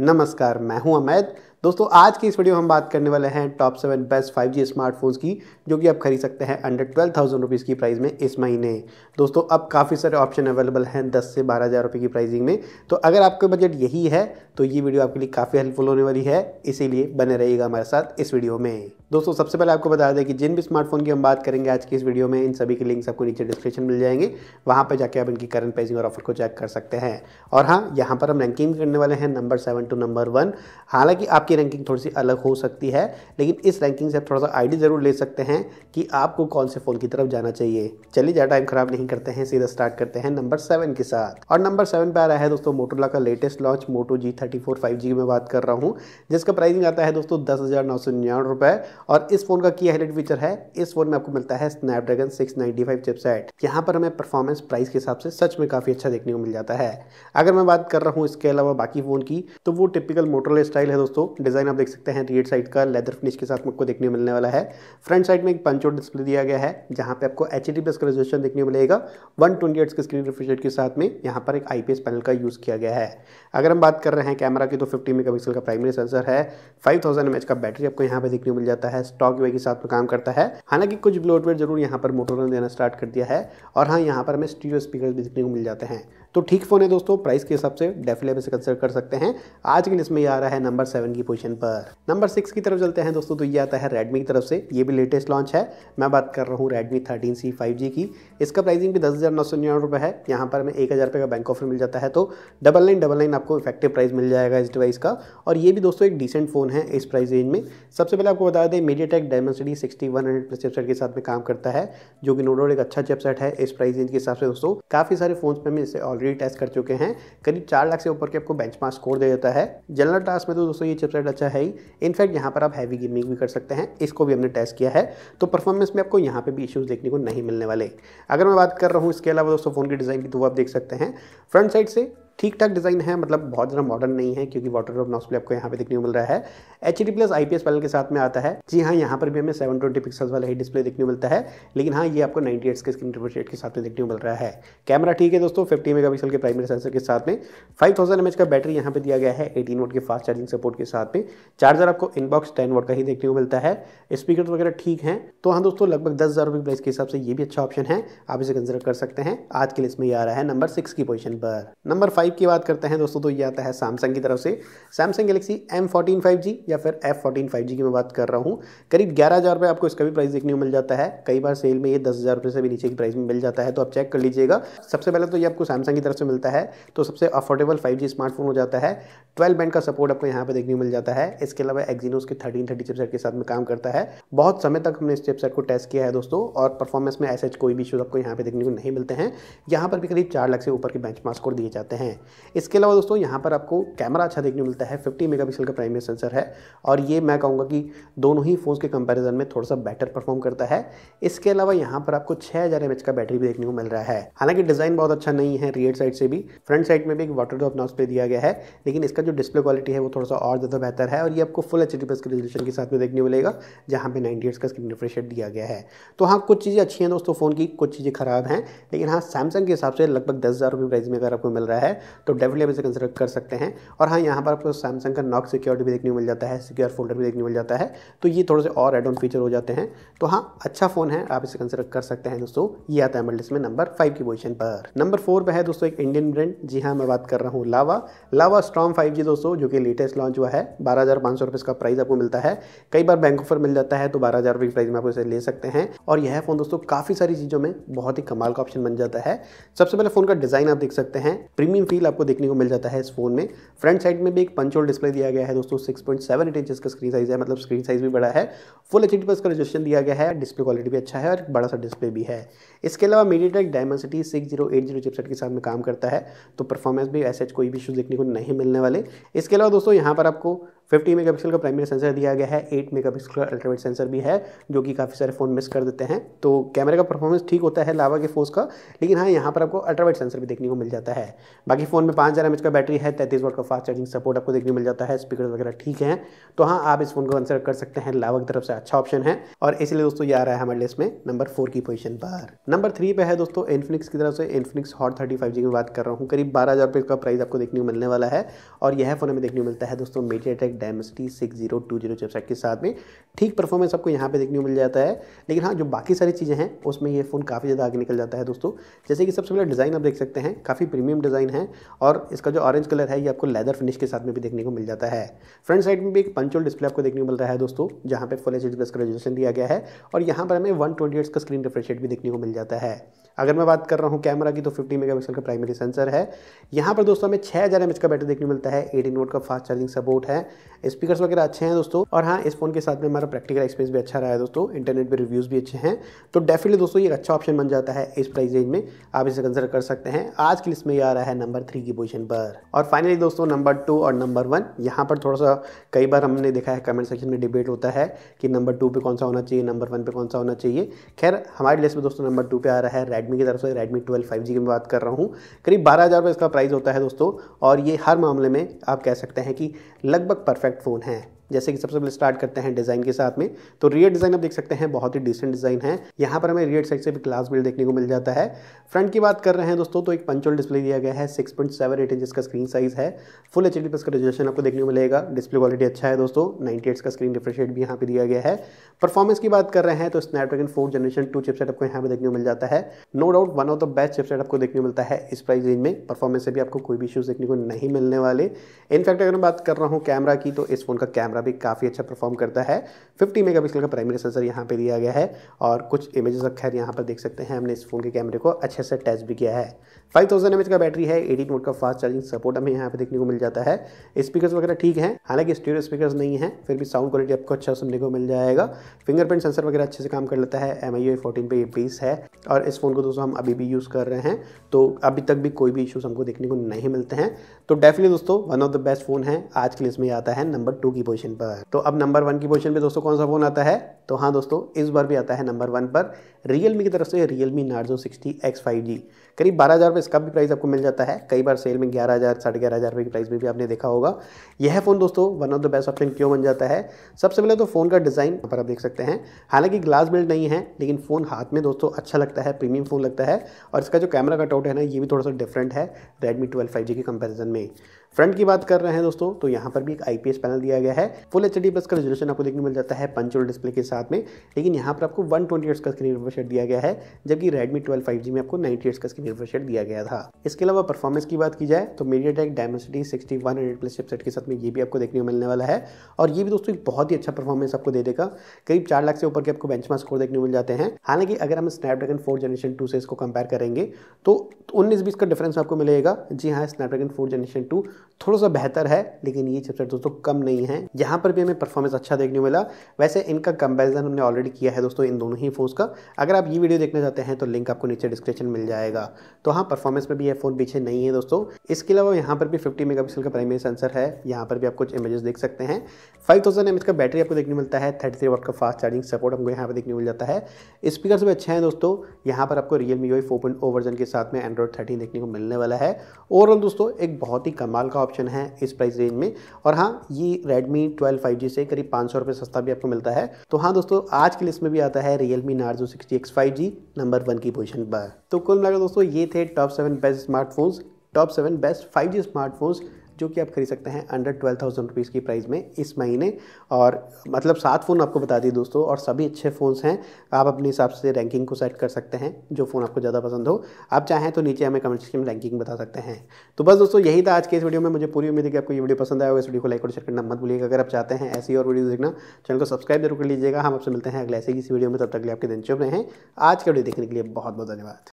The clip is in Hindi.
नमस्कार मैं हूं अमैद दोस्तों आज की इस वीडियो में हम बात करने वाले हैं top seven best 5G smartphones की जो कि आप खरीद सकते हैं अंडर ट्वेल्व थाउजेंड रुपीज़ की प्राइस में इस महीने दोस्तों अब काफ़ी सारे ऑप्शन अवेलेबल हैं दस से बारह हज़ार रुपये की प्राइसिंग में तो अगर आपका बजट यही है तो ये वीडियो आपके लिए काफ़ी हेल्पफुल होने वाली है इसीलिए बने रहिएगा हमारे साथ इस वीडियो में दोस्तों सबसे पहले आपको बता दें कि जिन भी स्मार्टफोन की हम बात करेंगे आज की इस वीडियो में इन सभी के लिंक्स आपको नीचे डिस्क्रिप्शन मिल जाएंगे वहाँ पर जाकर आप इनकी करंट प्राइसिंग और ऑफर को चेक कर सकते हैं और हाँ यहाँ पर हम रैंकिंग करने वाले हैं number seven to number one हालांकि आपकी रैंकिंग थोड़ी सी अलग हो सकती है लेकिन इस रैंकिंग से आप थोड़ा सा आईडी ज़रूर ले सकते हैं कि आपको कौन से फ़ोन की तरफ जाना चाहिए चलिए ज़्यादा टाइम खराब नहीं करते हैं सीधा स्टार्ट करते हैं नंबर सेवन के साथ और नंबर सेवन पर आ रहा है दोस्तों मोटोला का latest launch Moto G thirty four five G बात कर रहा हूँ जिसका प्राइसिंग आता है दोस्तों दस हज़ार नौ सौ निन्यानवे रुपये और इस फ़ोन का की हाईलाइट फीचर है इस फ़ोन में आपको मिलता है Snapdragon six ninety five chipset यहाँ पर हमें परफॉर्मेंस प्राइस के हिसाब से सच में काफ़ी अच्छा देखने को मिल जाता है अगर मैं बात कर रहा हूँ इसके अलावा बाकी फ़ोन की तो वो टिपिकल मोटरल स्टाइल है दोस्तों डिज़ाइन आप देख सकते हैं रियर साइड का लेदर फिनिश के साथ आपको देखने मिलने वाला है फ्रंट साइड में एक पंचो डिस्प्ले दिया गया है जहाँ पे आपको एच डी प्लस का रेजोल्यूशन देखने मिलेगा वन ट्वेंटी एट्स के स्क्रीन रिफ्रिजरेट के साथ में यहाँ पर एक आई पैनल का यूज़ किया गया है अगर हम बात कर रहे हैं कैमरा की तो फिफ्टी मेगा का प्राइमरी सेंसर है फाइव थाउजेंड का बैटरी आपको यहाँ पर देखने मिल जाता है स्टॉक वे के साथ में काम करता है हालांकि कुछ ब्लोटवेयर जरूर यहाँ पर मोटर ने देना स्टार्ट कर दिया है और हाँ यहाँ पर हमें स्टीरियो स्पीकर भी देखने को मिल जाते हैं तो ठीक फ़ोन है दोस्तों प्राइस के हिसाब से डेफिनेट इसे कंसिडर कर सकते हैं आज के लिस्ट में ये आ रहा है नंबर सेवन की पोजीशन पर नंबर सिक्स की तरफ चलते हैं दोस्तों तो ये आता है रेडमी की तरफ से ये भी लेटेस्ट लॉन्च है मैं बात कर रहा हूँ Redmi thirteen C five G की इसका प्राइसिंग भी दस हज़ार नौ सौ निन्यानवे रुपये है यहाँ पर हमें एक हज़ार रुपये का बैंक ऑफर मिल जाता है तो डबल नाइन डबल नाइन आपको इफेक्टिव प्राइस मिल जाएगा इस डिवाइस का और ये भी दोस्तों एक डिसेंट फ़ोन है इस प्राइस रेंज में सबसे पहले आपको बता दें MediaTek city sixty one hundred plus chipset के साथ में काम करता है जो कि नोडोड एक अच्छा चिपसेट है इस प्राइस रेंज के हिसाब से दोस्तों काफ़ी सारे फोन में हम इसे ऑलरेडी टेस्ट कर चुके हैं करीब चार लाख से ऊपर के आपको बेंच स्कोर दे देता है सकता है जनरल टास्क में तो दोस्तों ये चिपसेट अच्छा है ही इनफैक्ट यहाँ पर आप हैवी गेमिंग भी कर सकते हैं इसको भी हमने टेस्ट किया है तो परफॉर्मेंस में आपको यहाँ पर भी इशूज़ देखने को नहीं मिलने वाले अगर मैं बात कर रहा हूँ इसके अलावा दोस्तों फ़ोन की डिज़ाइन की तो आप देख सकते हैं फ्रंट साइड से ठीक ठाक डिज़ाइन है मतलब बहुत ज़्यादा मॉडर्न नहीं है क्योंकि वाटर ड्रॉप नॉस्प्ले आपको यहाँ पे देखने को मिल रहा है H D plus I panel के साथ में आता है जी हाँ यहाँ पर भी हमें सेवन ट्वेंटी पिक्सल्स वाला ही डिस्प्ले देखने को मिलता है लेकिन हाँ ये आपको नाइन्टी एट्स के स्क्रीन रिफ्रेश के साथ में देखने को मिल रहा है कैमरा ठीक है दोस्तों फिफ्टी मेगा के प्राइमरी सेंसर के साथ में फाइव थाउजेंड का बैटरी यहाँ पर दिया गया है एटीन वोट के फास्ट चार्जिंग सपोर्ट के साथ में चार्जर आपको इनबॉक्स टेन वोट का ही देखने को मिलता है स्पीकर वगैरह ठीक है तो हाँ दोस्तों लगभग दस हज़ार रुपये के हिसाब से ये भी अच्छा ऑप्शन है आप इसे कंसिडर कर सकते हैं आज के लिस्ट में ये आ रहा है नंबर सिक्स की पोजिशन पर नंबर फाइव की बात करते हैं दोस्तों तो ये आता है सैमसंग की तरफ से Samsung Galaxy M fourteen five G या फिर एफ फोर्टीन फाइव जी की मैं बात कर रहा हूँ करीब ग्यारह हज़ार रुपये आपको इसका भी प्राइस देखने को मिल जाता है कई बार सेल में ये दस हज़ार रुपये से भी नीचे की प्राइस में मिल जाता है तो आप चेक कर लीजिएगा सबसे पहले तो ये आपको सैमसंग की तरफ से मिलता है तो सबसे अफोर्डेबल फाइव जी स्मार्टफोन हो जाता है ट्वेल्व बैंड का सपोर्ट आपको यहाँ पर देखने को मिल जाता है इसके अलावा एक्जीनोस के थर्टीन थर्टी चिपसेट के साथ में काम करता है बहुत समय तक हमने इस चिपसेट को टेस्ट किया है दोस्तों और परफॉर्मेंस में ऐसे कोई भी इशूज़ आपको यहाँ पर देखने को नहीं मिलते हैं यहाँ पर भी करीब चार लाख से ऊपर के बेंच स्कोर दिए जाते हैं इसके अलावा दोस्तों यहाँ पर आपको कैमरा अच्छा देखने को मिलता है फिफ्टी मेगा का प्राइमरी सेंसर है और ये मैं कहूँगा कि दोनों ही फ़ोन्स के कंपैरिजन में थोड़ा सा बेटर परफॉर्म करता है इसके अलावा यहाँ पर आपको छः हज़ार एम का बैटरी भी देखने को मिल रहा है हालांकि डिज़ाइन बहुत अच्छा नहीं है रियर साइड से भी फ्रंट साइड में भी एक वाटर ड्रॉप नॉस पे दिया गया है लेकिन इसका जो डिस्प्ले क्वालिटी है वो थोड़ा सा और ज़्यादा बेहतर है और ये आपको फुल एच डी प्लस के के साथ में देखने मिलेगा जहाँ पे एट्स का स्क्रीन रिफ्रेश दिया गया है तो हाँ कुछ चीज़ें अच्छी हैं दोस्तों फ़ोन की कुछ चीज़ें खराब हैं लेकिन हाँ सैमसंग के हिसाब से लगभग दस हज़ार रुपये प्राइस में अगर आपको मिल रहा है तो डेफिनेटली आप इसे कंसिडर कर सकते हैं और हाँ यहाँ पर आपको सैमसंग का नॉक सिक्योरिटी भी देखने को मिल जाता है जाता है सिक्योर फोल्डर भी देखने मिल जाता है तो ये थोड़े से और एड ऑन फीचर हो जाते हैं तो हाँ अच्छा फ़ोन है आप इसे कंसिडर कर सकते हैं दोस्तों ये आता है मेरे लिस्ट में नंबर फाइव की पोजिशन पर नंबर फोर पर है दोस्तों एक इंडियन ब्रांड जी हाँ मैं बात कर रहा हूँ लावा लावा स्ट्रॉम फाइव दोस्तों जो कि लेटेस्ट लॉन्च हुआ है बारह हज़ार पाँच सौ रुपये इसका प्राइस आपको मिलता है कई बार बैंक ऑफर मिल जाता है तो बारह हज़ार रुपये प्राइस में आप इसे ले सकते हैं और यह फ़ोन दोस्तों काफ़ी सारी चीज़ों में बहुत ही कमाल का ऑप्शन बन जाता है सबसे पहले फ़ोन का डिज़ाइन आप देख सकते हैं प्रीमियम फील आपको देखने को मिल जाता है इस फोन में फ्रंट साइड में भी एक पंचोल डिस्प्ले दिया गया है दोस्तों सिक्स सेवन एट इंचज का स्क्रीन साइज़ है मतलब स्क्रीन साइज़ भी बड़ा है फुल एच डी पर इसका रजिस्ट्रेशन दिया गया है डिस्प्ले क्वालिटी भी अच्छा है और बड़ा सा डिस्प्ले भी है इसके अलावा media MediaTek Dimensity six zero eight zero chipset के साथ में काम करता है तो परफॉर्मेंस भी ऐसे कोई भी इशूज़ देखने को नहीं मिलने वाले इसके अलावा दोस्तों यहाँ पर आपको 50 मेगापिक्सल का प्राइमरी सेंसर दिया गया है 8 मेगापिक्सल का अल्ट्रावेट सेंसर भी है जो कि काफ़ी सारे फ़ोन मिस कर देते हैं तो कैमरे का परफॉर्मेंस ठीक होता है लावा के फोन का लेकिन हाँ यहाँ पर आपको अल्ट्रावेट सेंसर भी देखने को मिल जाता है बाकी फ़ोन में पाँच हज़ार का बैटरी है तैतीस वोट का फास्ट चार्जिंग सपोर्ट आपको देखने मिल जाता है स्पीकर वगैरह ठीक है तो हाँ आप इस फ़ोन को कंसिडर कर सकते हैं लावा की तरफ से अच्छा ऑप्शन है और इसलिए दोस्तों ये आ रहा है हमारे लिस्ट में नंबर फोर की पोजीशन पर नंबर थ्री पे है दोस्तों इन्फिनिक्स की तरफ से Infinix Hot thirty five G की बात कर रहा हूँ करीब बारह हज़ार का प्राइस आपको देखने को मिलने वाला है और यह फ़ोन हमें देखने को मिलता है दोस्तों MediaTek Dimensity six zero two zero chipset के साथ में ठीक परफॉर्मेंस आपको यहाँ पे देखने को मिल जाता है लेकिन हाँ जो बाकी सारी चीज़ें हैं उसमें ये फ़ोन काफ़ी ज़्यादा आगे निकल जाता है दोस्तों जैसे कि सबसे पहले डिज़ाइन आप देख सकते हैं काफ़ी प्रीमियम डिज़ाइन है और इसका जो ऑरेंज कलर है ये आपको लेदर फिनिश के साथ में भी देखने को मिल जाता है फ्रंट साइड में भी एक पंचोल डिस्प्ले आपको देखने को मिल रहा है दोस्तों जहाँ पर फुल एच डी प्लस का रेजोलेशन दिया गया है और यहाँ पर हमें वन ट्वेंटी का स्क्रीन रिफ्रेश रेट भी देखने को मिल जाता है अगर मैं बात कर रहा हूँ कैमरा की तो 50 मेगापिक्सल का प्राइमरी सेंसर है यहाँ पर दोस्तों हमें छः हज़ार का बैटरी देखने मिलता है एटीन वोट का फास्ट चार्जिंग सपोर्ट है स्पीकर्स वगैरह अच्छे हैं दोस्तों और हाँ इस फोन के साथ में हमारा प्रैक्टिकल एक्सपीरियंस भी अच्छा रहा है दोस्तों इंटरनेट पर रिव्यूज़ भी अच्छे हैं तो डेफिनेटली दोस्तों ये एक अच्छा ऑप्शन बन जाता है इस प्राइस रेंज में आप इसे कंसिडर कर सकते हैं आज की लिस्ट में ये आ रहा है नंबर थ्री की पोजीशन पर और फाइनली दोस्तों नंबर टू और नंबर वन यहाँ पर थोड़ा सा कई बार हमने देखा है कमेंट सेक्शन में डिबेट होता है कि नंबर टू पर कौन सा होना चाहिए नंबर वन पर कौन सा होना चाहिए खैर हमारी लिस्ट में दोस्तों नंबर टू पर आ रहा है रेड रेडमी की तरफ से रेडमी ट्वेल्व फाइव जी की मैं बात कर रहा हूँ करीब बारह हज़ार रुपये इसका प्राइस होता है दोस्तों और ये हर मामले में आप कह सकते हैं कि लगभग परफेक्ट फ़ोन है जैसे कि सबसे पहले स्टार्ट करते हैं डिज़ाइन के साथ में तो रियर डिज़ाइन आप देख सकते हैं बहुत ही डिसेंट डिज़ाइन है यहाँ पर हमें रियर साइड से भी क्लास बिल्ड देखने को मिल जाता है फ्रंट की बात कर रहे हैं दोस्तों तो एक पंचोल डिस्प्ले दिया गया है six point seven eight inch का स्क्रीन साइज़ है फुल एच डी प्लस का रिजोलेशन आपको देखने को मिलेगा डिस्प्ले क्वालिटी अच्छा है दोस्तों नाइन्टी का स्क्रीन रिफ्रेश रेट भी यहाँ पर दिया गया है परफॉर्मेंस की बात कर रहे हैं तो Snapdragon four generation two chipset आपको यहाँ पर देखने को मिल जाता है no doubt one of the best chipset आपको देखने को मिलता है इस प्राइस रेंज में परफॉर्मेंस से भी आपको कोई भी इशूज़ देखने को नहीं मिलने वाले इनफैक्ट अगर मैं बात कर रहा हूँ कैमरा की तो इस फोन का कैमरा कैमरा भी काफ़ी अच्छा परफॉर्म करता है 50 मेगापिक्सल का प्राइमरी सेंसर यहाँ पे दिया गया है और कुछ इमेजेस अब खैर यहाँ पर देख सकते हैं हमने इस फ़ोन के कैमरे को अच्छे से टेस्ट भी किया है 5000 थाउजेंड का बैटरी है एडिट मोड का फास्ट चार्जिंग सपोर्ट हमें यहाँ पर देखने को मिल जाता है स्पीकर वगैरह ठीक है हालांकि स्टीरियो स्पीकर नहीं है फिर भी साउंड क्वालिटी आपको अच्छा सुनने को मिल जाएगा फिंगरप्रिंट सेंसर वगैरह अच्छे से काम कर लेता है एम आई पे ये बीस है और इस फ़ोन को दोस्तों हम अभी भी यूज़ कर रहे हैं तो अभी तक भी कोई भी इशूज़ हमको देखने को नहीं मिलते हैं तो डेफिनेटली दोस्तों one of the best phone है आज के लिए इसमें आता है नंबर टू की पोजिशन पोजीशन पर तो अब नंबर वन की पोजिशन पर दोस्तों कौन सा फ़ोन आता है तो हाँ दोस्तों इस बार भी आता है नंबर वन पर रियलमी की तरफ से Realme Narzo sixty X five G करीब बारह हज़ार रुपये इसका भी प्राइस आपको मिल जाता है कई बार सेल में ग्यारह हज़ार साढ़े ग्यारह हज़ार रुपये की प्राइस में भी आपने देखा होगा यह फ़ोन दोस्तों one of the best option क्यों बन जाता है सबसे पहले तो फ़ोन का डिज़ाइन यहाँ पर आप देख सकते हैं हालांकि ग्लास बिल्ड नहीं है लेकिन फ़ोन हाथ में दोस्तों अच्छा लगता है प्रीमियम फ़ोन लगता है और इसका जो कैमरा कटआउट है ना ये भी थोड़ा सा डिफरेंट है रेडमी ट्वेल्व फाइव जी के कंपेरिजन में फ्रंट की बात कर रहे हैं दोस्तों तो यहाँ पर भी एक आई पैनल दिया गया है फुल एच प्लस का रेजोल्यूशन आपको देखने मिल जाता है पंचोल डिस्प्ले के साथ में लेकिन यहाँ पर आपको वन ट्वेंटी का स्क्रीन रिफ्रेश दिया गया है जबकि रेडमी ट्वेल्व फाइव में आपको नाइन्टी का स्क्रीन रिफ्रेश दिया गया था इसके अलावा परफॉर्मेंस की बात की जाए तो MediaTek Dimensity sixty one hundred plus chipset के साथ में ये भी आपको देखने को मिलने वाला है और ये भी दोस्तों एक बहुत ही अच्छा परफॉर्मेंस आपको दे देगा करीब चार लाख से ऊपर के आपको बेंच स्कोर देखने को मिल जाते हैं हालांकि अगर हम स्नैपड्रैगन फोर जनरेशन टू से इसको कंपेयर करेंगे तो उन्नीस बीस का डिफरेंस आपको मिलेगा जी हाँ स्नैपड्रैगन फोर जनरेशन टू थोड़ा सा बेहतर है लेकिन ये चैप्टर दोस्तों कम नहीं है यहाँ पर भी हमें परफॉर्मेंस अच्छा देखने को मिला वैसे इनका कंपेरिजन हमने ऑलरेडी किया है दोस्तों इन दोनों ही फ़ोन्स का अगर आप ये वीडियो देखना चाहते हैं तो लिंक आपको नीचे डिस्क्रिप्शन मिल जाएगा तो हाँ परफॉर्मेंस में भी ये फ़ोन पीछे नहीं है दोस्तों इसके अलावा यहाँ पर भी फिफ्टी मेगा का प्राइमरी सेंसर है यहाँ पर भी आप कुछ इमेजेस देख सकते हैं फाइव थाउजेंड का बैटरी आपको देखने मिलता है थर्टी थ्री का फास्ट चार्जिंग सपोर्ट हमको यहाँ पर देखने मिल जाता है स्पीकर भी अच्छे हैं दोस्तों यहाँ पर आपको रियल मी फोर वर्जन के साथ में एंड्रॉइड थर्टीन देखने को मिलने वाला है ओवरऑल दोस्तों एक बहुत ही कमाल साल का ऑप्शन है इस प्राइस रेंज में और हाँ ये रेडमी ट्वेल्व फाइव से करीब पाँच सौ सस्ता भी आपको मिलता है तो हाँ दोस्तों आज की लिस्ट में भी आता है Realme Narzo sixty X five number one की पोजिशन पर तो कुल मिलाकर दोस्तों ये थे top seven best smartphones top seven best five smartphones जो कि आप खरीद सकते हैं अंडर ट्वेल्व थाउजेंड रुपीज़ की प्राइस में इस महीने और मतलब सात फ़ोन आपको बता दिए दोस्तों और सभी अच्छे फ़ोन्स हैं आप अपने हिसाब से रैंकिंग को सेट कर सकते हैं जो फ़ोन आपको ज़्यादा पसंद हो आप चाहें तो नीचे हमें कमेंट सेक्शन में रैंकिंग बता सकते हैं तो बस दोस्तों यही था आज के इस वीडियो में मुझे पूरी उम्मीद है कि आपको ये वीडियो पसंद आया होगा इस वीडियो को लाइक और शेयर करना मत भूलिएगा अगर आप चाहते हैं ऐसी और वीडियो देखना चैनल को सब्सक्राइब जरूर कर लीजिएगा हम आपसे मिलते हैं अगले ऐसे किसी वीडियो में तब तक लिए आपके दिन चुप रहे हैं आज का वीडियो देखने के लिए बहुत बहुत धन्यवाद